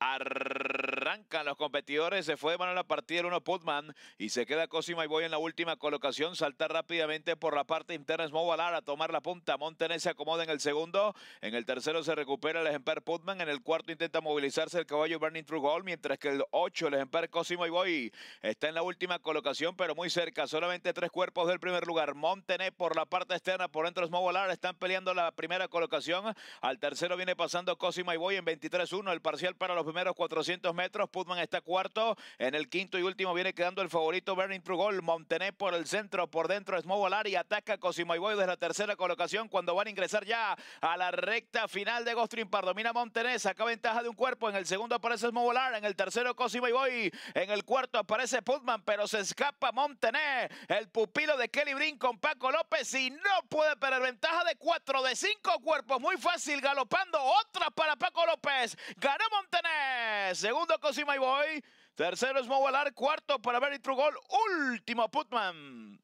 ¡Arrrr! los competidores. Se fue de mano la partida el 1 Putman y se queda Cosima y Boy en la última colocación. Salta rápidamente por la parte interna Smovalar a tomar la punta. Montenegro se acomoda en el segundo. En el tercero se recupera el ejemplar Putman. En el cuarto intenta movilizarse el caballo Burning True Gold, mientras que el 8, el ejemplar Cosima y Boy, está en la última colocación, pero muy cerca. Solamente tres cuerpos del primer lugar. Montenegro por la parte externa, por dentro Smovalar están peleando la primera colocación. Al tercero viene pasando Cosima y Boy en 23-1. El parcial para los primeros 400 metros. Putman está cuarto. En el quinto y último viene quedando el favorito Bernie Trugol. Montené por el centro, por dentro es y Ataca Cosimoyboy desde la tercera colocación cuando van a ingresar ya a la recta final de Gostrin Pardomina Domina Montené, saca ventaja de un cuerpo. En el segundo aparece Movolar. En el tercero Cosimo Cosimoyboy. En el cuarto aparece Putman, pero se escapa Montené. El pupilo de Kelly Brin con Paco López y no puede perder ventaja de cuatro, de cinco cuerpos. Muy fácil, galopando. Otra para Paco López. Ganó Montené. Segundo, Cosima y Boy. Tercero es Mowalar, Cuarto para Barry Trugol. Último, Putman.